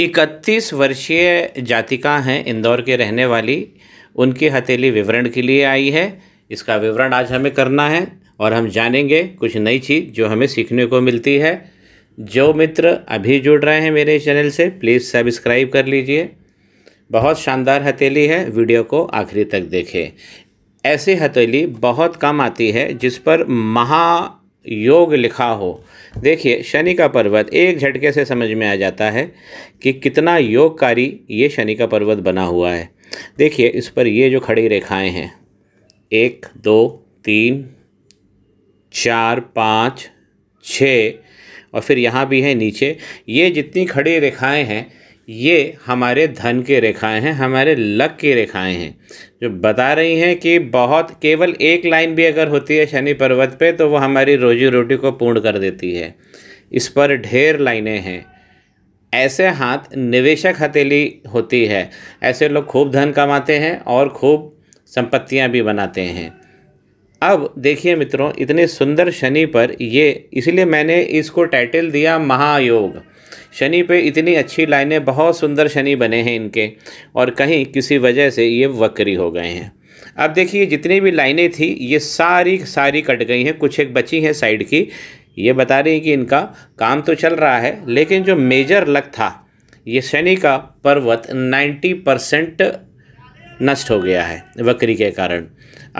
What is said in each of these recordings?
इकतीस वर्षीय जातिका हैं इंदौर के रहने वाली उनकी हथेली विवरण के लिए आई है इसका विवरण आज हमें करना है और हम जानेंगे कुछ नई चीज़ जो हमें सीखने को मिलती है जो मित्र अभी जुड़ रहे हैं मेरे चैनल से प्लीज़ सब्सक्राइब कर लीजिए बहुत शानदार हथेली है वीडियो को आखिरी तक देखें ऐसी हथेली बहुत कम आती है जिस पर महा योग लिखा हो देखिए शनि का पर्वत एक झटके से समझ में आ जाता है कि कितना योगकारी ये शनि का पर्वत बना हुआ है देखिए इस पर ये जो खड़ी रेखाएं हैं एक दो तीन चार पाँच छ और फिर यहाँ भी है नीचे ये जितनी खड़ी रेखाएं हैं ये हमारे धन के रेखाएं हैं हमारे लक की रेखाएं हैं जो बता रही हैं कि बहुत केवल एक लाइन भी अगर होती है शनि पर्वत पे तो वो हमारी रोजी रोटी को पूर्ण कर देती है इस पर ढेर लाइनें हैं ऐसे हाथ निवेशक हथेली होती है ऐसे लोग खूब धन कमाते हैं और खूब संपत्तियां भी बनाते हैं अब देखिए मित्रों इतने सुंदर शनि पर ये इसलिए मैंने इसको टाइटल दिया महायोग शनि पे इतनी अच्छी लाइनें बहुत सुंदर शनि बने हैं इनके और कहीं किसी वजह से ये वक्री हो गए हैं अब देखिए जितनी भी लाइनें थी ये सारी सारी कट गई हैं कुछ एक बची हैं साइड की ये बता रही हैं कि इनका काम तो चल रहा है लेकिन जो मेजर लक था ये शनि का पर्वत नाइन्टी परसेंट नष्ट हो गया है वक्री के कारण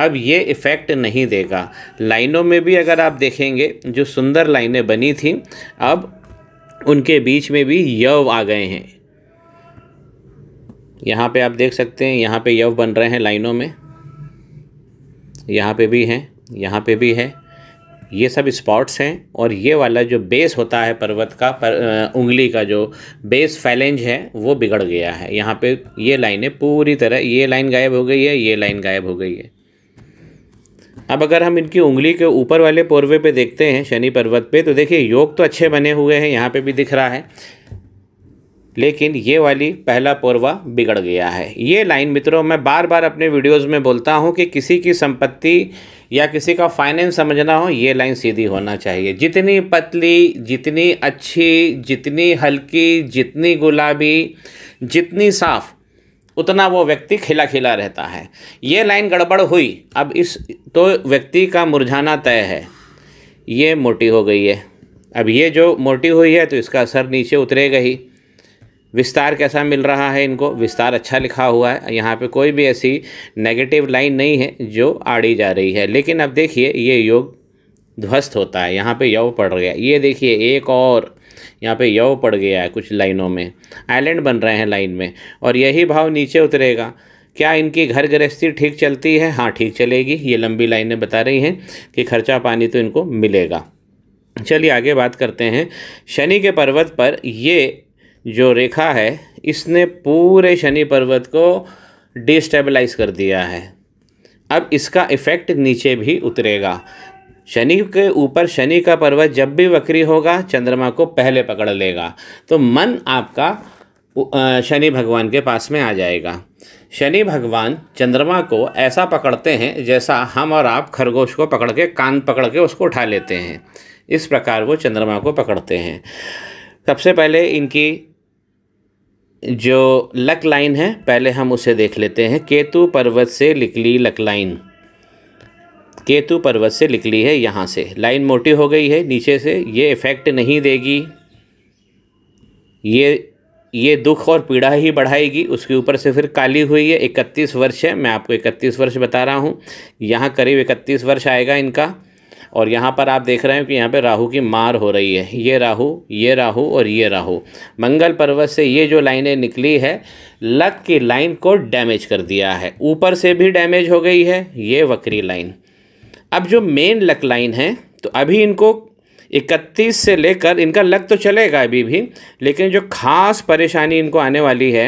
अब ये इफ़ेक्ट नहीं देगा लाइनों में भी अगर आप देखेंगे जो सुंदर लाइनें बनी थी अब उनके बीच में भी यव आ गए हैं यहाँ पे आप देख सकते हैं यहाँ पे यव बन रहे हैं लाइनों में यहाँ पे भी हैं यहाँ पे भी है ये सब स्पॉट्स हैं और ये वाला जो बेस होता है पर्वत का पर उंगली का जो बेस फैलेंज है वो बिगड़ गया है यहाँ पे ये लाइनें पूरी तरह ये लाइन गायब हो गई है ये लाइन गायब हो गई है अब अगर हम इनकी उंगली के ऊपर वाले पोर्वे पे देखते हैं शनि पर्वत पे तो देखिए योग तो अच्छे बने हुए हैं यहाँ पे भी दिख रहा है लेकिन ये वाली पहला पोर्वा बिगड़ गया है ये लाइन मित्रों मैं बार बार अपने वीडियोस में बोलता हूँ कि किसी की संपत्ति या किसी का फाइनेंस समझना हो ये लाइन सीधी होना चाहिए जितनी पतली जितनी अच्छी जितनी हल्की जितनी गुलाबी जितनी साफ़ उतना वो व्यक्ति खिला खिला रहता है ये लाइन गड़बड़ हुई अब इस तो व्यक्ति का मुरझाना तय है ये मोटी हो गई है अब ये जो मोटी हुई है तो इसका असर नीचे उतरेगा ही विस्तार कैसा मिल रहा है इनको विस्तार अच्छा लिखा हुआ है यहाँ पे कोई भी ऐसी नेगेटिव लाइन नहीं है जो आड़ी जा रही है लेकिन अब देखिए ये योग ध्वस्त होता है यहाँ पे यव पड़ गया ये देखिए एक और यहाँ पे यव पड़ गया है कुछ लाइनों में आइलैंड बन रहे हैं लाइन में और यही भाव नीचे उतरेगा क्या इनकी घर गृहस्थी ठीक चलती है हाँ ठीक चलेगी ये लंबी लाइनें बता रही हैं कि खर्चा पानी तो इनको मिलेगा चलिए आगे बात करते हैं शनि के पर्वत पर ये जो रेखा है इसने पूरे शनि पर्वत को डिस्टेबलाइज कर दिया है अब इसका इफ़ेक्ट नीचे भी उतरेगा शनि के ऊपर शनि का पर्वत जब भी वक्री होगा चंद्रमा को पहले पकड़ लेगा तो मन आपका शनि भगवान के पास में आ जाएगा शनि भगवान चंद्रमा को ऐसा पकड़ते हैं जैसा हम और आप खरगोश को पकड़ के कान पकड़ के उसको उठा लेते हैं इस प्रकार वो चंद्रमा को पकड़ते हैं सबसे पहले इनकी जो लक लाइन है पहले हम उसे देख लेते हैं केतु पर्वत से निकली लक लाइन केतु पर्वत से निकली है यहाँ से लाइन मोटी हो गई है नीचे से ये इफ़ेक्ट नहीं देगी ये ये दुख और पीड़ा ही बढ़ाएगी उसके ऊपर से फिर काली हुई है इकतीस वर्ष है मैं आपको इकतीस वर्ष बता रहा हूँ यहाँ करीब इकतीस वर्ष आएगा इनका और यहाँ पर आप देख रहे हैं कि यहाँ पे राहु की मार हो रही है ये राहु ये राहु और ये राहु मंगल पर्वत से ये जो लाइनें निकली है लक की लाइन को डैमेज कर दिया है ऊपर से भी डैमेज हो गई है ये वक्री लाइन अब जो मेन लक लाइन है तो अभी इनको 31 से लेकर इनका लक तो चलेगा अभी भी लेकिन जो खास परेशानी इनको आने वाली है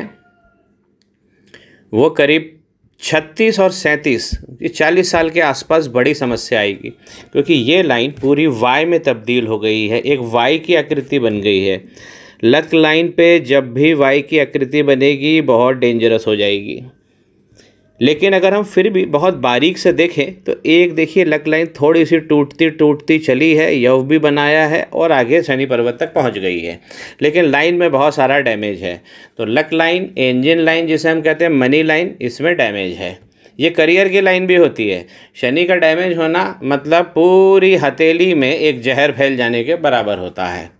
वो करीब 36 और 37 ये 40 साल के आसपास बड़ी समस्या आएगी क्योंकि ये लाइन पूरी वाई में तब्दील हो गई है एक वाई की आकृति बन गई है लक लाइन पे जब भी वाई की आकृति बनेगी बहुत डेंजरस हो जाएगी लेकिन अगर हम फिर भी बहुत बारीक से देखें तो एक देखिए लक लाइन थोड़ी सी टूटती टूटती चली है यव भी बनाया है और आगे शनि पर्वत तक पहुंच गई है लेकिन लाइन में बहुत सारा डैमेज है तो लक लाइन इंजन लाइन जिसे हम कहते हैं मनी लाइन इसमें डैमेज है ये करियर की लाइन भी होती है शनि का डैमेज होना मतलब पूरी हथेली में एक जहर फैल जाने के बराबर होता है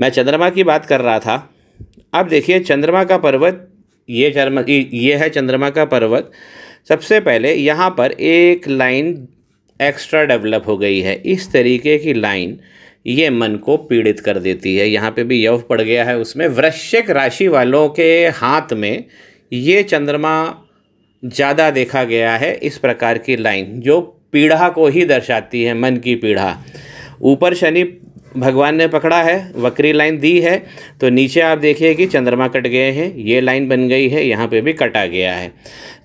मैं चंद्रमा की बात कर रहा था अब देखिए चंद्रमा का पर्वत ये चरमा ये है चंद्रमा का पर्वत सबसे पहले यहाँ पर एक लाइन एक्स्ट्रा डेवलप हो गई है इस तरीके की लाइन ये मन को पीड़ित कर देती है यहाँ पे भी यव पड़ गया है उसमें वृश्चिक राशि वालों के हाथ में ये चंद्रमा ज़्यादा देखा गया है इस प्रकार की लाइन जो पीढ़ा को ही दर्शाती है मन की पीढ़ा ऊपर शनि भगवान ने पकड़ा है वक्री लाइन दी है तो नीचे आप देखिए कि चंद्रमा कट गए हैं ये लाइन बन गई है यहाँ पे भी कटा गया है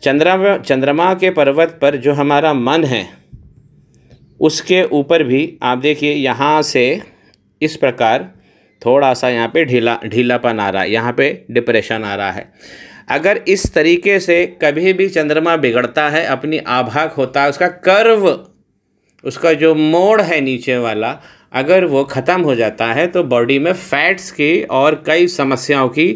चंद्रमा चंद्रमा के पर्वत पर जो हमारा मन है उसके ऊपर भी आप देखिए यहाँ से इस प्रकार थोड़ा सा यहाँ पे ढीला ढीलापन आ रहा है यहाँ पे डिप्रेशन आ रहा है अगर इस तरीके से कभी भी चंद्रमा बिगड़ता है अपनी आभाग होता है उसका कर्व उसका जो मोड़ है नीचे वाला अगर वो ख़त्म हो जाता है तो बॉडी में फैट्स की और कई समस्याओं की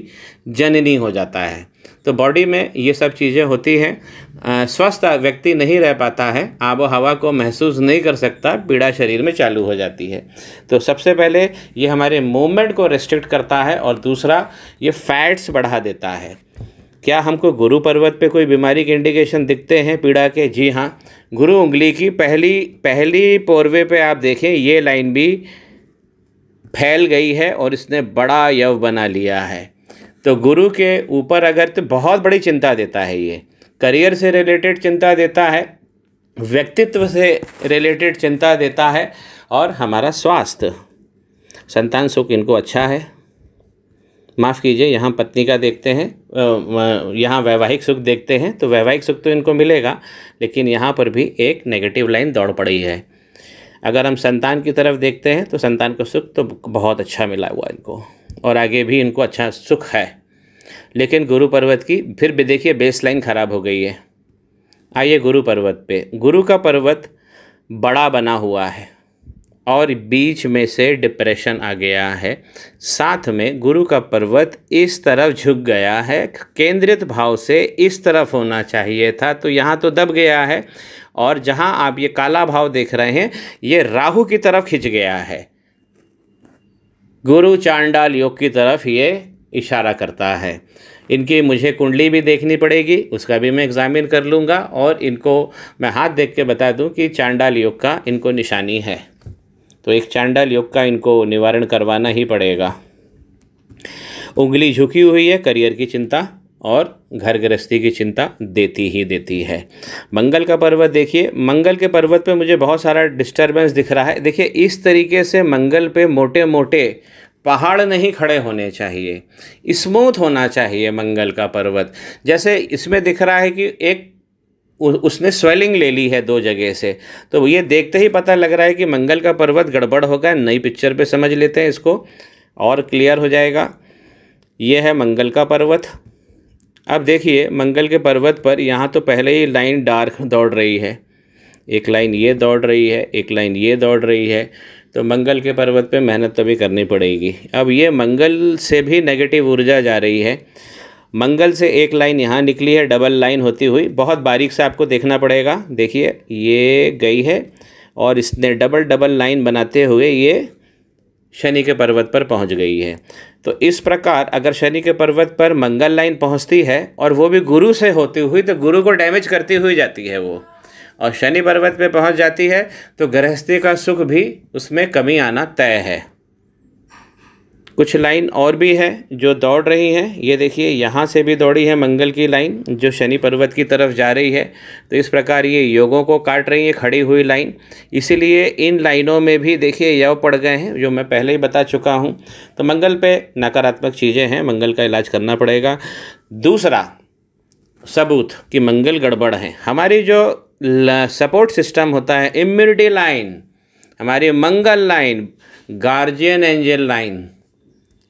जननी हो जाता है तो बॉडी में ये सब चीज़ें होती हैं स्वस्थ व्यक्ति नहीं रह पाता है आब हवा को महसूस नहीं कर सकता पीड़ा शरीर में चालू हो जाती है तो सबसे पहले ये हमारे मूवमेंट को रेस्ट्रिक्ट करता है और दूसरा ये फैट्स बढ़ा देता है क्या हमको गुरु पर्वत पे कोई बीमारी के इंडिकेशन दिखते हैं पीड़ा के जी हाँ गुरु उंगली की पहली पहली पोरवे पे आप देखें ये लाइन भी फैल गई है और इसने बड़ा यव बना लिया है तो गुरु के ऊपर अगर तो बहुत बड़ी चिंता देता है ये करियर से रिलेटेड चिंता देता है व्यक्तित्व से रिलेटेड चिंता देता है और हमारा स्वास्थ्य संतान सुख इनको अच्छा है माफ़ कीजिए यहाँ पत्नी का देखते हैं यहाँ वैवाहिक सुख देखते हैं तो वैवाहिक सुख तो इनको मिलेगा लेकिन यहाँ पर भी एक नेगेटिव लाइन दौड़ पड़ी है अगर हम संतान की तरफ देखते हैं तो संतान का सुख तो बहुत अच्छा मिला हुआ इनको और आगे भी इनको अच्छा सुख है लेकिन गुरु पर्वत की फिर भी देखिए बेस लाइन ख़राब हो गई है आइए गुरु पर्वत पर गुरु का पर्वत बड़ा बना हुआ है और बीच में से डिप्रेशन आ गया है साथ में गुरु का पर्वत इस तरफ झुक गया है केंद्रित भाव से इस तरफ होना चाहिए था तो यहाँ तो दब गया है और जहाँ आप ये काला भाव देख रहे हैं ये राहु की तरफ खिंच गया है गुरु चांडाल योग की तरफ ये इशारा करता है इनकी मुझे कुंडली भी देखनी पड़ेगी उसका भी मैं एग्ज़ामिन कर लूँगा और इनको मैं हाथ देख के बता दूँ कि चांडाल योग का इनको निशानी है तो एक चांडाल योग का इनको निवारण करवाना ही पड़ेगा उंगली झुकी हुई है करियर की चिंता और घर गृहस्थी की चिंता देती ही देती है मंगल का पर्वत देखिए मंगल के पर्वत पे मुझे बहुत सारा डिस्टरबेंस दिख रहा है देखिए इस तरीके से मंगल पे मोटे मोटे पहाड़ नहीं खड़े होने चाहिए स्मूथ होना चाहिए मंगल का पर्वत जैसे इसमें दिख रहा है कि एक उसने स्वेलिंग ले ली है दो जगह से तो ये देखते ही पता लग रहा है कि मंगल का पर्वत गड़बड़ होगा नई पिक्चर पे समझ लेते हैं इसको और क्लियर हो जाएगा ये है मंगल का पर्वत अब देखिए मंगल के पर्वत पर यहाँ तो पहले ही लाइन डार्क दौड़ रही है एक लाइन ये दौड़ रही है एक लाइन ये दौड़ रही है तो मंगल के पर्वत पे मेहनत तो भी करनी पड़ेगी अब ये मंगल से भी नेगेटिव ऊर्जा जा रही है मंगल से एक लाइन यहाँ निकली है डबल लाइन होती हुई बहुत बारीक से आपको देखना पड़ेगा देखिए ये गई है और इसने डबल डबल लाइन बनाते हुए ये शनि के पर्वत पर पहुंच गई है तो इस प्रकार अगर शनि के पर्वत पर मंगल लाइन पहुंचती है और वो भी गुरु से होती हुई तो गुरु को डैमेज करती हुई जाती है वो और शनि पर्वत पे पहुंच जाती है तो गृहस्थी का सुख भी उसमें कमी आना तय है कुछ लाइन और भी है जो दौड़ रही हैं ये देखिए यहाँ से भी दौड़ी है मंगल की लाइन जो शनि पर्वत की तरफ जा रही है तो इस प्रकार ये योगों को काट रही है खड़ी हुई लाइन इसीलिए इन लाइनों में भी देखिए यव पड़ गए हैं जो मैं पहले ही बता चुका हूँ तो मंगल पे नकारात्मक चीज़ें हैं मंगल का इलाज करना पड़ेगा दूसरा सबूत कि मंगल गड़बड़ है हमारी जो सपोर्ट सिस्टम होता है इम्यूनिटी लाइन हमारी Mangal line guardian angel line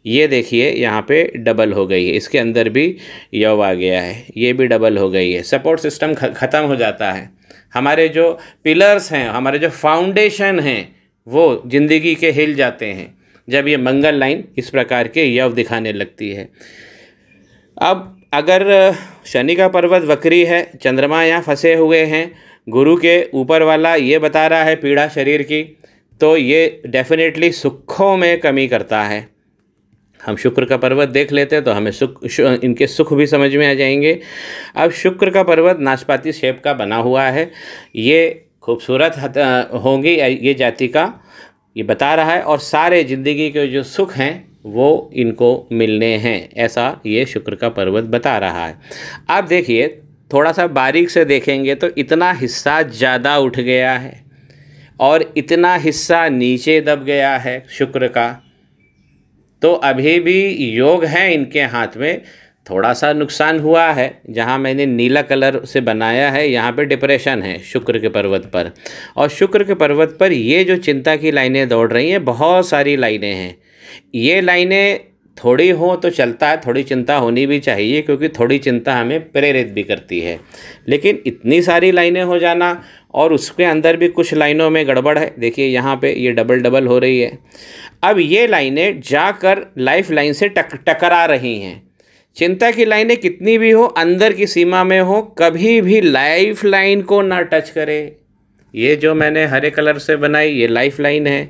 ये देखिए यहाँ पे डबल हो गई है इसके अंदर भी यव आ गया है ये भी डबल हो गई है सपोर्ट सिस्टम ख़त्म हो जाता है हमारे जो पिलर्स हैं हमारे जो फाउंडेशन हैं वो ज़िंदगी के हिल जाते हैं जब ये मंगल लाइन इस प्रकार के यव दिखाने लगती है अब अगर शनि का पर्वत वक्री है चंद्रमा यहाँ फंसे हुए हैं गुरु के ऊपर वाला ये बता रहा है पीड़ा शरीर की तो ये डेफिनेटली सुखों में कमी करता है हम शुक्र का पर्वत देख लेते हैं तो हमें सुख इनके सुख भी समझ में आ जाएंगे अब शुक्र का पर्वत नाशपाती शेप का बना हुआ है ये खूबसूरत होंगी ये जाति का ये बता रहा है और सारे ज़िंदगी के जो सुख हैं वो इनको मिलने हैं ऐसा ये शुक्र का पर्वत बता रहा है आप देखिए थोड़ा सा बारीक से देखेंगे तो इतना हिस्सा ज़्यादा उठ गया है और इतना हिस्सा नीचे दब गया है शुक्र का तो अभी भी योग है इनके हाथ में थोड़ा सा नुकसान हुआ है जहाँ मैंने नीला कलर से बनाया है यहाँ पे डिप्रेशन है शुक्र के पर्वत पर और शुक्र के पर्वत पर ये जो चिंता की लाइनें दौड़ रही हैं बहुत सारी लाइनें हैं ये लाइनें थोड़ी हो तो चलता है थोड़ी चिंता होनी भी चाहिए क्योंकि थोड़ी चिंता हमें प्रेरित भी करती है लेकिन इतनी सारी लाइनें हो जाना और उसके अंदर भी कुछ लाइनों में गड़बड़ है देखिए यहाँ पे ये डबल डबल हो रही है अब ये लाइनें जाकर लाइफ लाइन से टक टकरा रही हैं चिंता की लाइनें कितनी भी हो अंदर की सीमा में हो कभी भी लाइफ लाइन को ना टच करे ये जो मैंने हरे कलर से बनाई ये लाइफ लाइन है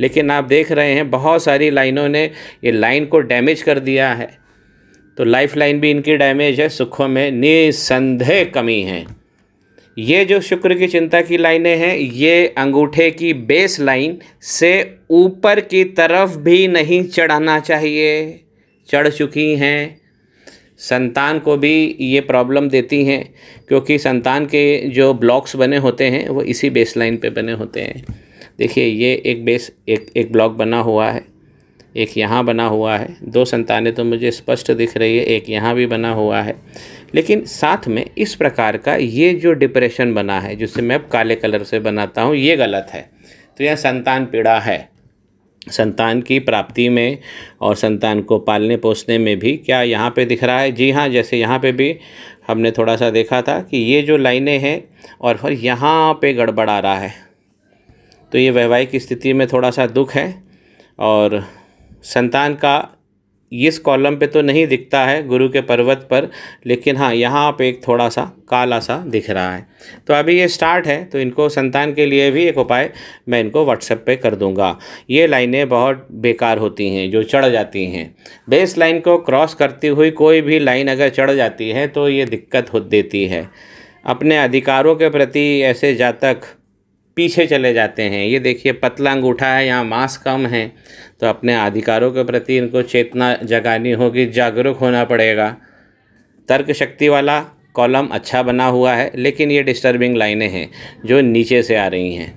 लेकिन आप देख रहे हैं बहुत सारी लाइनों ने ये लाइन को डैमेज कर दिया है तो लाइफ लाइन भी इनकी डैमेज है सुखों में निसंदेह कमी है ये जो शुक्र की चिंता की लाइनें हैं ये अंगूठे की बेस लाइन से ऊपर की तरफ भी नहीं चढ़ाना चाहिए चढ़ चुकी हैं संतान को भी ये प्रॉब्लम देती हैं क्योंकि संतान के जो ब्लॉक्स बने होते हैं वो इसी बेस लाइन पर बने होते हैं देखिए ये एक बेस एक एक ब्लॉक बना हुआ है एक यहाँ बना हुआ है दो संतानें तो मुझे स्पष्ट दिख रही है एक यहाँ भी बना हुआ है लेकिन साथ में इस प्रकार का ये जो डिप्रेशन बना है जिससे मैं अब काले कलर से बनाता हूँ ये गलत है तो यह संतान पीड़ा है संतान की प्राप्ति में और संतान को पालने पोसने में भी क्या यहाँ पे दिख रहा है जी हाँ जैसे यहाँ पे भी हमने थोड़ा सा देखा था कि ये जो लाइनें हैं और फिर यहाँ पे गड़बड़ा रहा है तो ये वैवाहिक स्थिति में थोड़ा सा दुख है और संतान का इस कॉलम पे तो नहीं दिखता है गुरु के पर्वत पर लेकिन हाँ यहाँ पे एक थोड़ा सा काला सा दिख रहा है तो अभी ये स्टार्ट है तो इनको संतान के लिए भी एक उपाय मैं इनको व्हाट्सएप पे कर दूंगा ये लाइनें बहुत बेकार होती हैं जो चढ़ जाती हैं बेस लाइन को क्रॉस करती हुई कोई भी लाइन अगर चढ़ जाती है तो ये दिक्कत हो देती है अपने अधिकारों के प्रति ऐसे जातक पीछे चले जाते हैं ये देखिए पतला अंगूठा है यहाँ मांस कम है तो अपने अधिकारों के प्रति इनको चेतना जगानी होगी जागरूक होना पड़ेगा तर्क शक्ति वाला कॉलम अच्छा बना हुआ है लेकिन ये डिस्टर्बिंग लाइनें हैं जो नीचे से आ रही हैं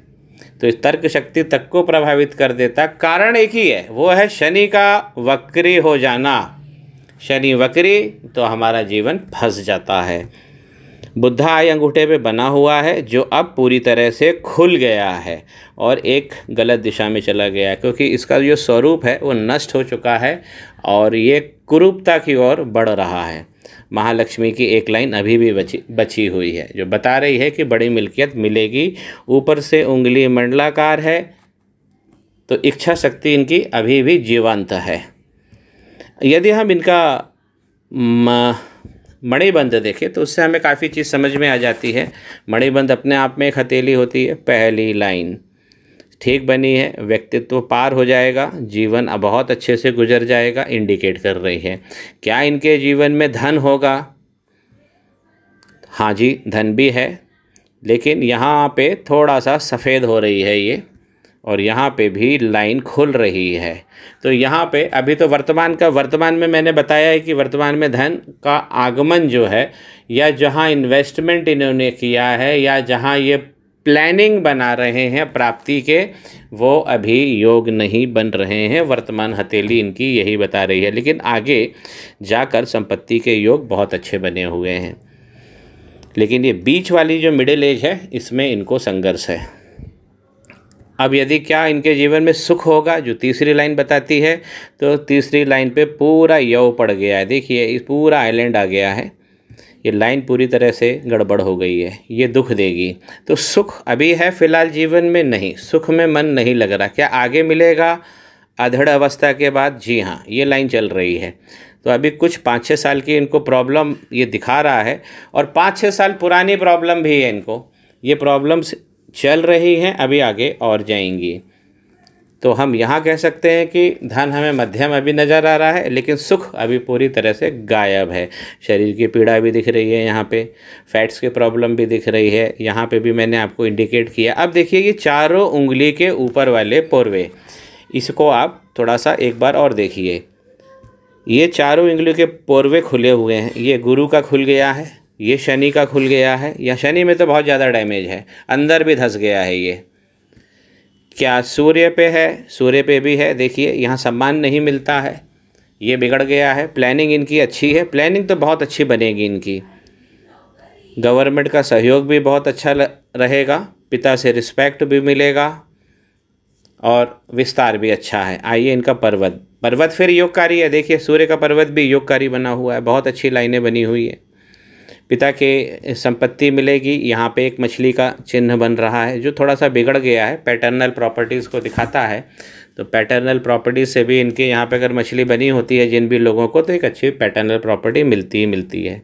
तो इस तर्क शक्ति तक को प्रभावित कर देता कारण एक ही है वो है शनि का वक्री हो जाना शनि वक्री तो हमारा जीवन फंस जाता है बुद्धा आय अंगूठे पे बना हुआ है जो अब पूरी तरह से खुल गया है और एक गलत दिशा में चला गया है क्योंकि इसका जो स्वरूप है वो नष्ट हो चुका है और ये कुरूपता की ओर बढ़ रहा है महालक्ष्मी की एक लाइन अभी भी बची बची हुई है जो बता रही है कि बड़ी मिल्कियत मिलेगी ऊपर से उंगली मंडलाकार है तो इच्छा शक्ति इनकी अभी भी जीवंत है यदि हम इनका मणिबंध देखें तो उससे हमें काफ़ी चीज़ समझ में आ जाती है मणिबंध अपने आप में एक हथेली होती है पहली लाइन ठीक बनी है व्यक्तित्व पार हो जाएगा जीवन अब बहुत अच्छे से गुजर जाएगा इंडिकेट कर रही है क्या इनके जीवन में धन होगा हाँ जी धन भी है लेकिन यहाँ पे थोड़ा सा सफ़ेद हो रही है ये और यहाँ पे भी लाइन खुल रही है तो यहाँ पे अभी तो वर्तमान का वर्तमान में मैंने बताया है कि वर्तमान में धन का आगमन जो है या जहाँ इन्वेस्टमेंट इन्होंने किया है या जहाँ ये प्लानिंग बना रहे हैं प्राप्ति के वो अभी योग नहीं बन रहे हैं वर्तमान हथेली इनकी यही बता रही है लेकिन आगे जाकर संपत्ति के योग बहुत अच्छे बने हुए हैं लेकिन ये बीच वाली जो मिडिल एज है इसमें इनको संघर्ष है अब यदि क्या इनके जीवन में सुख होगा जो तीसरी लाइन बताती है तो तीसरी लाइन पे पूरा यव पड़ गया है देखिए इस पूरा आइलैंड आ गया है ये लाइन पूरी तरह से गड़बड़ हो गई है ये दुख देगी तो सुख अभी है फ़िलहाल जीवन में नहीं सुख में मन नहीं लग रहा क्या आगे मिलेगा अधड़ अवस्था के बाद जी हाँ ये लाइन चल रही है तो अभी कुछ पाँच छः साल की इनको प्रॉब्लम ये दिखा रहा है और पाँच छः साल पुरानी प्रॉब्लम भी है इनको ये प्रॉब्लम्स चल रही हैं अभी आगे और जाएंगी तो हम यहाँ कह सकते हैं कि धन हमें मध्यम अभी नज़र आ रहा है लेकिन सुख अभी पूरी तरह से गायब है शरीर की पीड़ा भी दिख रही है यहाँ पे फैट्स की प्रॉब्लम भी दिख रही है यहाँ पे भी मैंने आपको इंडिकेट किया अब देखिए ये चारों उंगली के ऊपर वाले पोरवे इसको आप थोड़ा सा एक बार और देखिए ये चारों उंगली के पोरवे खुले हुए हैं ये गुरु का खुल गया है ये शनि का खुल गया है या शनि में तो बहुत ज़्यादा डैमेज है अंदर भी धस गया है ये क्या सूर्य पे है सूर्य पे भी है देखिए यहाँ सम्मान नहीं मिलता है ये बिगड़ गया है प्लानिंग इनकी अच्छी है प्लानिंग तो बहुत अच्छी बनेगी इनकी गवर्नमेंट का सहयोग भी बहुत अच्छा रहेगा पिता से रिस्पेक्ट भी मिलेगा और विस्तार भी अच्छा है आइए इनका पर्वत पर्वत फिर योगकारी है देखिए सूर्य का पर्वत भी योगकारी बना हुआ है बहुत अच्छी लाइनें बनी हुई है पिता के संपत्ति मिलेगी यहाँ पे एक मछली का चिन्ह बन रहा है जो थोड़ा सा बिगड़ गया है पैटर्नल प्रॉपर्टीज़ को दिखाता है तो पैटर्नल प्रॉपर्टीज से भी इनके यहाँ पे अगर मछली बनी होती है जिन भी लोगों को तो एक अच्छी पैटर्नल प्रॉपर्टी मिलती ही मिलती है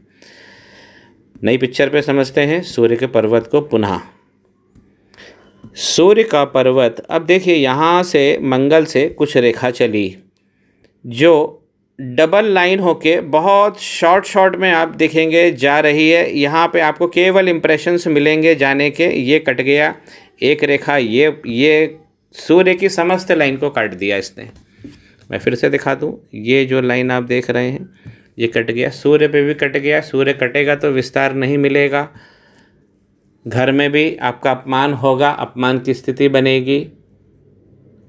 नई पिक्चर पे समझते हैं सूर्य के पर्वत को पुनः सूर्य का पर्वत अब देखिए यहाँ से मंगल से कुछ रेखा चली जो डबल लाइन होके बहुत शॉर्ट शॉर्ट में आप देखेंगे जा रही है यहाँ पे आपको केवल इम्प्रेशंस मिलेंगे जाने के ये कट गया एक रेखा ये ये सूर्य की समस्त लाइन को काट दिया इसने मैं फिर से दिखा दूँ ये जो लाइन आप देख रहे हैं ये कट गया सूर्य पे भी कट गया सूर्य कटेगा तो विस्तार नहीं मिलेगा घर में भी आपका अपमान होगा अपमान की स्थिति बनेगी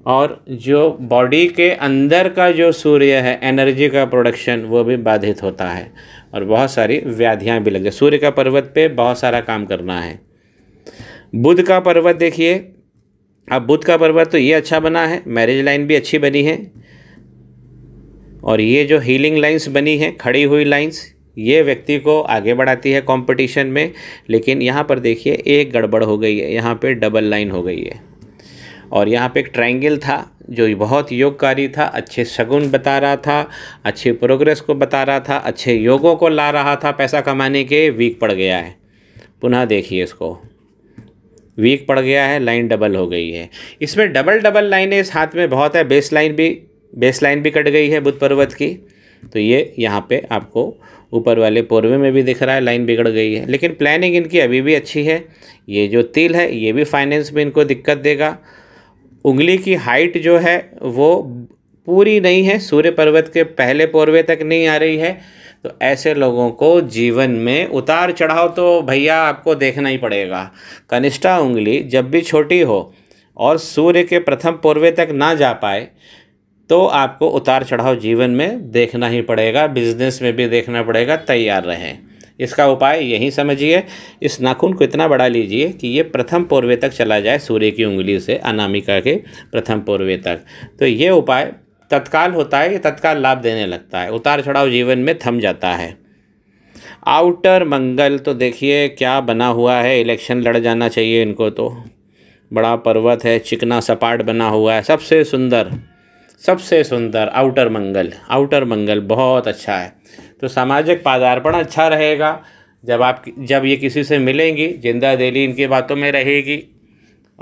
और जो बॉडी के अंदर का जो सूर्य है एनर्जी का प्रोडक्शन वो भी बाधित होता है और बहुत सारी व्याधियाँ भी लग जाए सूर्य का पर्वत पे बहुत सारा काम करना है बुध का पर्वत देखिए अब बुध का पर्वत तो ये अच्छा बना है मैरिज लाइन भी अच्छी बनी है और ये जो हीलिंग लाइंस बनी है खड़ी हुई लाइंस ये व्यक्ति को आगे बढ़ाती है कंपटीशन में लेकिन यहाँ पर देखिए एक गड़बड़ हो गई है यहाँ पे डबल लाइन हो गई है और यहाँ पे एक ट्रायंगल था जो बहुत योगकारी था अच्छे शगुन बता रहा था अच्छे प्रोग्रेस को बता रहा था अच्छे योगों को ला रहा था पैसा कमाने के वीक पड़ गया है पुनः देखिए इसको वीक पड़ गया है लाइन डबल हो गई है इसमें डबल डबल लाइन इस हाथ में बहुत है बेस लाइन भी बेस लाइन भी कट गई है बुध पर्वत की तो ये यहाँ पे आपको ऊपर वाले पूर्वे में भी दिख रहा है लाइन बिगड़ गई है लेकिन प्लानिंग इनकी अभी भी अच्छी है ये जो तिल है ये भी फाइनेंस में इनको दिक्कत देगा उंगली की हाइट जो है वो पूरी नहीं है सूर्य पर्वत के पहले पूर्वे तक नहीं आ रही है तो ऐसे लोगों को जीवन में उतार चढ़ाव तो भैया आपको देखना ही पड़ेगा कनिष्ठा उंगली जब भी छोटी हो और सूर्य के प्रथम पूर्वे तक ना जा पाए तो आपको उतार चढ़ाव जीवन में देखना ही पड़ेगा बिजनेस में भी देखना पड़ेगा तैयार रहें इसका उपाय यही समझिए इस नाखून को इतना बड़ा लीजिए कि ये प्रथम पूर्वे तक चला जाए सूर्य की उंगली से अनामिका के प्रथम पूर्वे तक तो ये उपाय तत्काल होता है ये तत्काल लाभ देने लगता है उतार चढ़ाव जीवन में थम जाता है आउटर मंगल तो देखिए क्या बना हुआ है इलेक्शन लड़ जाना चाहिए इनको तो बड़ा पर्वत है चिकना सपाट बना हुआ है सबसे सुंदर सबसे सुंदर आउटर मंगल आउटर मंगल बहुत अच्छा है तो सामाजिक पादार्पण अच्छा रहेगा जब आप जब ये किसी से मिलेंगी जिंदा दिली इनकी बातों में रहेगी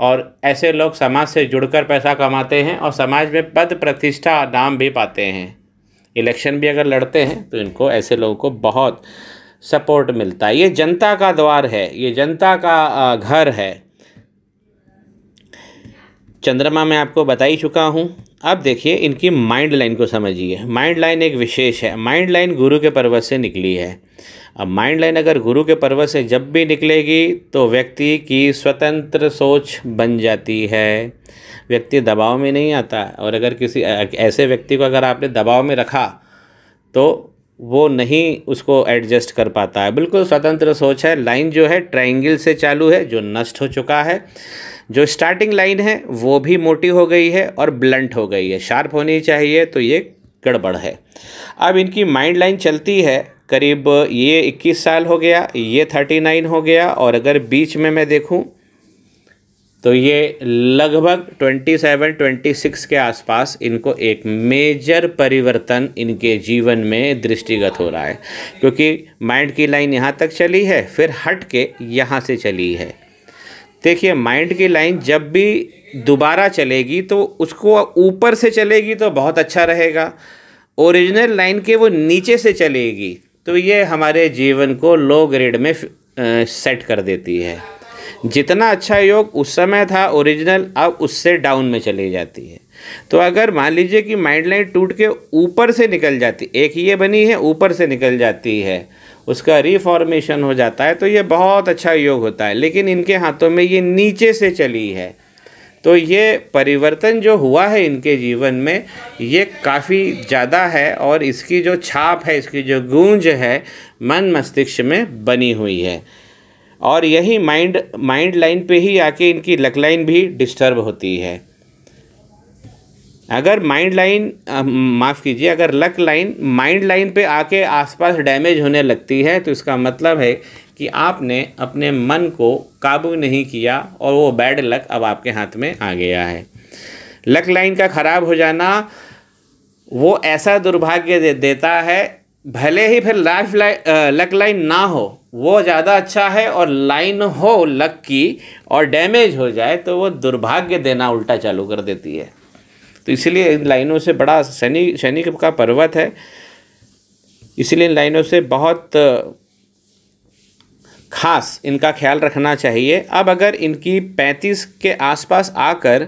और ऐसे लोग समाज से जुड़कर पैसा कमाते हैं और समाज में पद प्रतिष्ठा नाम भी पाते हैं इलेक्शन भी अगर लड़ते हैं तो इनको ऐसे लोगों को बहुत सपोर्ट मिलता है ये जनता का द्वार है ये जनता का घर है चंद्रमा मैं आपको बता ही चुका हूँ अब देखिए इनकी माइंड लाइन को समझिए माइंड लाइन एक विशेष है माइंड लाइन गुरु के पर्वत से निकली है अब माइंड लाइन अगर गुरु के पर्वत से जब भी निकलेगी तो व्यक्ति की स्वतंत्र सोच बन जाती है व्यक्ति दबाव में नहीं आता और अगर किसी ऐसे व्यक्ति को अगर आपने दबाव में रखा तो वो नहीं उसको एडजस्ट कर पाता है बिल्कुल स्वतंत्र सोच है लाइन जो है ट्राइंगल से चालू है जो नष्ट हो चुका है जो स्टार्टिंग लाइन है वो भी मोटी हो गई है और ब्लंट हो गई है शार्प होनी चाहिए तो ये गड़बड़ है अब इनकी माइंड लाइन चलती है करीब ये 21 साल हो गया ये 39 हो गया और अगर बीच में मैं देखूं तो ये लगभग 27, 26 के आसपास इनको एक मेजर परिवर्तन इनके जीवन में दृष्टिगत हो रहा है क्योंकि माइंड की लाइन यहाँ तक चली है फिर हट के यहाँ से चली है देखिए माइंड की लाइन जब भी दोबारा चलेगी तो उसको ऊपर से चलेगी तो बहुत अच्छा रहेगा ओरिजिनल लाइन के वो नीचे से चलेगी तो ये हमारे जीवन को लो ग्रेड में सेट कर देती है जितना अच्छा योग उस समय था ओरिजिनल अब उससे डाउन में चली जाती है तो अगर मान लीजिए कि माइंड लाइन टूट के ऊपर से निकल जाती एक ये बनी है ऊपर से निकल जाती है उसका रिफॉर्मेशन हो जाता है तो ये बहुत अच्छा योग होता है लेकिन इनके हाथों में ये नीचे से चली है तो ये परिवर्तन जो हुआ है इनके जीवन में ये काफ़ी ज़्यादा है और इसकी जो छाप है इसकी जो गूंज है मन मस्तिष्क में बनी हुई है और यही माइंड माइंड लाइन पे ही आके इनकी लक लाइन भी डिस्टर्ब होती है अगर माइंड लाइन माफ़ कीजिए अगर लक लाइन माइंड लाइन पे आके आसपास डैमेज होने लगती है तो इसका मतलब है कि आपने अपने मन को काबू नहीं किया और वो बैड लक अब आपके हाथ में आ गया है लक लाइन का ख़राब हो जाना वो ऐसा दुर्भाग्य दे, देता है भले ही फिर लाइफ लाइन लक लाइन ना हो वो ज़्यादा अच्छा है और लाइन हो लक की और डैमेज हो जाए तो वो दुर्भाग्य देना उल्टा चालू कर देती है तो इसीलिए इन लाइनों से बड़ा शनि शनि का पर्वत है इसीलिए इन लाइनों से बहुत खास इनका ख्याल रखना चाहिए अब अगर इनकी 35 के आसपास आकर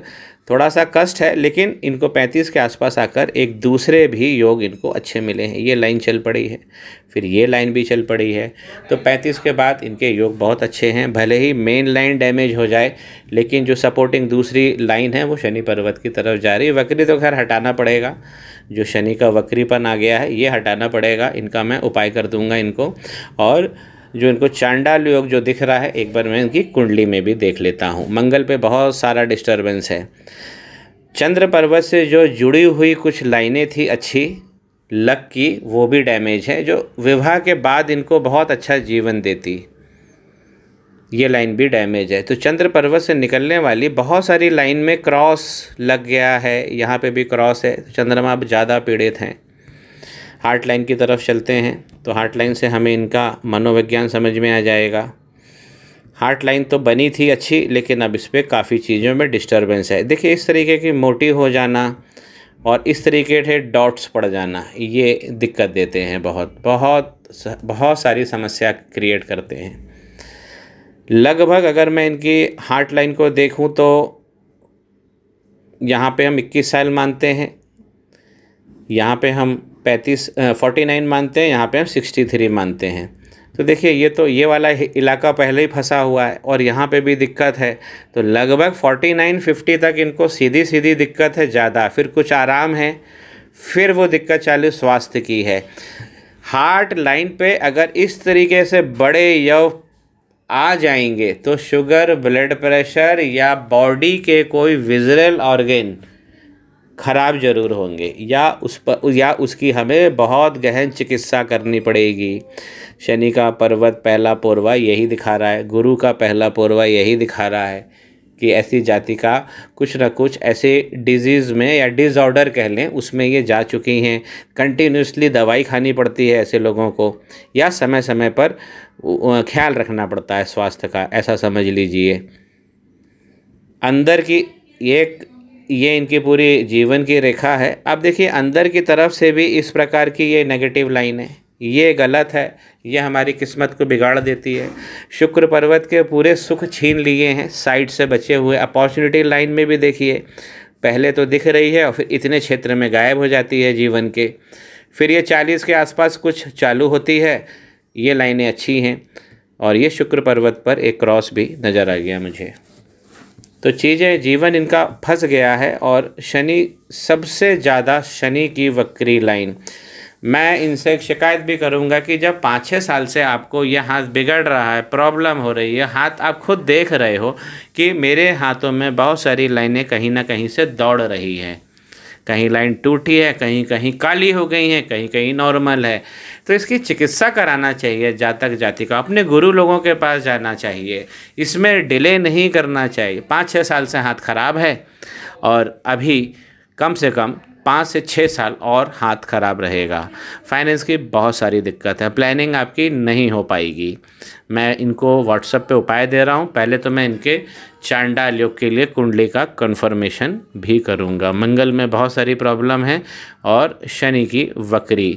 थोड़ा सा कष्ट है लेकिन इनको 35 के आसपास आकर एक दूसरे भी योग इनको अच्छे मिले हैं ये लाइन चल पड़ी है फिर ये लाइन भी चल पड़ी है तो 35 के बाद इनके योग बहुत अच्छे हैं भले ही मेन लाइन डैमेज हो जाए लेकिन जो सपोर्टिंग दूसरी लाइन है वो शनि पर्वत की तरफ जा रही है वक्री तो खैर हटाना पड़ेगा जो शनि का वक्रीपन आ गया है ये हटाना पड़ेगा इनका मैं उपाय कर दूँगा इनको और जो इनको चांडाल योग जो दिख रहा है एक बार मैं इनकी कुंडली में भी देख लेता हूँ मंगल पे बहुत सारा डिस्टर्बेंस है चंद्र पर्वत से जो जुड़ी हुई कुछ लाइनें थी अच्छी लक की वो भी डैमेज है जो विवाह के बाद इनको बहुत अच्छा जीवन देती ये लाइन भी डैमेज है तो चंद्र पर्वत से निकलने वाली बहुत सारी लाइन में क्रॉस लग गया है यहाँ पे भी क्रॉस है चंद्रमा ज़्यादा पीड़ित हैं हार्ट लाइन की तरफ चलते हैं तो हार्ट लाइन से हमें इनका मनोविज्ञान समझ में आ जाएगा हार्ट लाइन तो बनी थी अच्छी लेकिन अब इस पर काफ़ी चीज़ों में डिस्टर्बेंस है देखिए इस तरीके की मोटी हो जाना और इस तरीके से डॉट्स पड़ जाना ये दिक्कत देते हैं बहुत बहुत बहुत सारी समस्या क्रिएट करते हैं लगभग अगर मैं इनकी हार्ट लाइन को देखूं तो यहाँ पे हम 21 साल मानते हैं यहाँ पे हम पैंतीस फोर्टी नाइन मानते हैं यहाँ पे हम सिक्सटी थ्री मानते हैं तो देखिए ये तो ये वाला इलाका पहले ही फंसा हुआ है और यहाँ पे भी दिक्कत है तो लगभग फोर्टी नाइन फिफ्टी तक इनको सीधी सीधी दिक्कत है ज़्यादा फिर कुछ आराम है फिर वो दिक्कत चालू स्वास्थ्य की है हार्ट लाइन पे अगर इस तरीके से बड़े यव आ जाएंगे तो शुगर ब्लड प्रेशर या बॉडी के कोई विजरल ऑर्गेन ख़राब ज़रूर होंगे या उस पर या उसकी हमें बहुत गहन चिकित्सा करनी पड़ेगी शनि का पर्वत पहला पोरवा यही दिखा रहा है गुरु का पहला पोरवा यही दिखा रहा है कि ऐसी जाति का कुछ ना कुछ ऐसे डिजीज़ में या डिसऑर्डर कह लें उसमें ये जा चुकी हैं कंटिन्यूसली दवाई खानी पड़ती है ऐसे लोगों को या समय समय पर ख्याल रखना पड़ता है स्वास्थ्य का ऐसा समझ लीजिए अंदर की एक ये इनकी पूरी जीवन की रेखा है अब देखिए अंदर की तरफ से भी इस प्रकार की ये नेगेटिव लाइन है ये गलत है ये हमारी किस्मत को बिगाड़ देती है शुक्र पर्वत के पूरे सुख छीन लिए हैं साइड से बचे हुए अपॉर्चुनिटी लाइन में भी देखिए पहले तो दिख रही है और फिर इतने क्षेत्र में गायब हो जाती है जीवन के फिर ये चालीस के आसपास कुछ चालू होती है ये लाइनें अच्छी हैं और ये शुक्र पर्वत पर एक क्रॉस भी नज़र आ गया मुझे तो चीज़ें जीवन इनका फंस गया है और शनि सबसे ज़्यादा शनि की वक्री लाइन मैं इनसे एक शिकायत भी करूँगा कि जब पाँच छः साल से आपको यह हाथ बिगड़ रहा है प्रॉब्लम हो रही है हाथ आप खुद देख रहे हो कि मेरे हाथों में बहुत सारी लाइनें कहीं ना कहीं से दौड़ रही हैं कहीं लाइन टूटी है कहीं कहीं काली हो गई है कहीं कहीं नॉर्मल है तो इसकी चिकित्सा कराना चाहिए जातक जाति का अपने गुरु लोगों के पास जाना चाहिए इसमें डिले नहीं करना चाहिए पाँच छः साल से हाथ ख़राब है और अभी कम से कम पाँच से छः साल और हाथ ख़राब रहेगा फाइनेंस की बहुत सारी दिक्कत है प्लानिंग आपकी नहीं हो पाएगी मैं इनको व्हाट्सएप पे उपाय दे रहा हूँ पहले तो मैं इनके चांडाल योग के लिए कुंडली का कन्फर्मेशन भी करूँगा मंगल में बहुत सारी प्रॉब्लम है और शनि की वक्री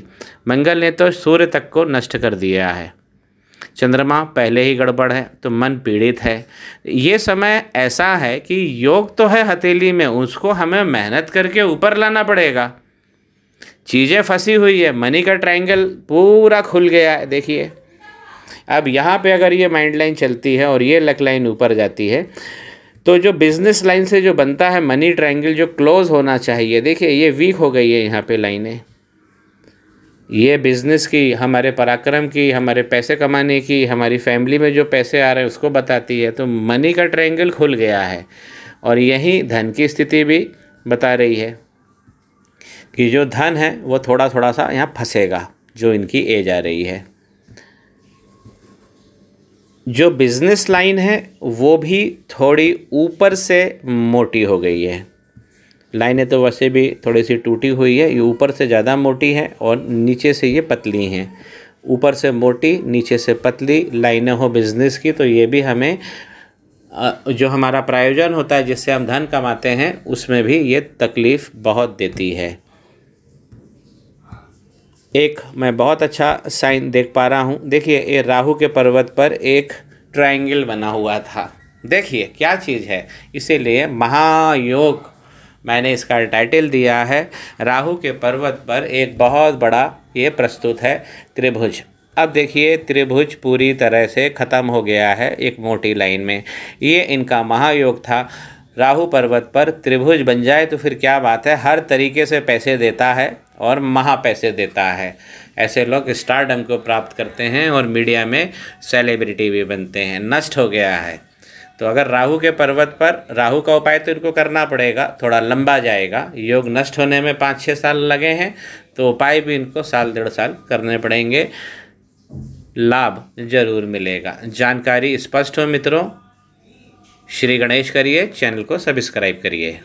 मंगल ने तो सूर्य तक को नष्ट कर दिया है चंद्रमा पहले ही गड़बड़ है तो मन पीड़ित है ये समय ऐसा है कि योग तो है हथेली में उसको हमें मेहनत करके ऊपर लाना पड़ेगा चीज़ें फंसी हुई है मनी का ट्रायंगल पूरा खुल गया है देखिए अब यहाँ पे अगर ये माइंड लाइन चलती है और ये लक लाइन ऊपर जाती है तो जो बिज़नेस लाइन से जो बनता है मनी ट्रायंगल जो क्लोज़ होना चाहिए देखिए ये वीक हो गई है यहाँ पे लाइनें ये बिज़नेस की हमारे पराक्रम की हमारे पैसे कमाने की हमारी फैमिली में जो पैसे आ रहे हैं उसको बताती है तो मनी का ट्रायंगल खुल गया है और यही धन की स्थिति भी बता रही है कि जो धन है वो थोड़ा थोड़ा सा यहाँ फंसेगा जो इनकी एज आ रही है जो बिज़नेस लाइन है वो भी थोड़ी ऊपर से मोटी हो गई है लाइनें तो वैसे भी थोड़ी सी टूटी हुई है ये ऊपर से ज़्यादा मोटी है और नीचे से ये पतली हैं ऊपर से मोटी नीचे से पतली लाइनें हो बिज़नेस की तो ये भी हमें जो हमारा प्रायोजन होता है जिससे हम धन कमाते हैं उसमें भी ये तकलीफ़ बहुत देती है एक मैं बहुत अच्छा साइन देख पा रहा हूँ देखिए ये राहु के पर्वत पर एक ट्रायंगल बना हुआ था देखिए क्या चीज़ है इसीलिए महायोग मैंने इसका टाइटल दिया है राहु के पर्वत पर एक बहुत बड़ा ये प्रस्तुत है त्रिभुज अब देखिए त्रिभुज पूरी तरह से ख़त्म हो गया है एक मोटी लाइन में ये इनका महायोग था राहु पर्वत पर त्रिभुज बन जाए तो फिर क्या बात है हर तरीके से पैसे देता है और महा पैसे देता है ऐसे लोग स्टारडम को प्राप्त करते हैं और मीडिया में सेलिब्रिटी भी बनते हैं नष्ट हो गया है तो अगर राहु के पर्वत पर राहु का उपाय तो इनको करना पड़ेगा थोड़ा लंबा जाएगा योग नष्ट होने में पाँच छः साल लगे हैं तो उपाय भी इनको साल डेढ़ साल करने पड़ेंगे लाभ जरूर मिलेगा जानकारी स्पष्ट हो मित्रों श्री गणेश करिए चैनल को सब्सक्राइब करिए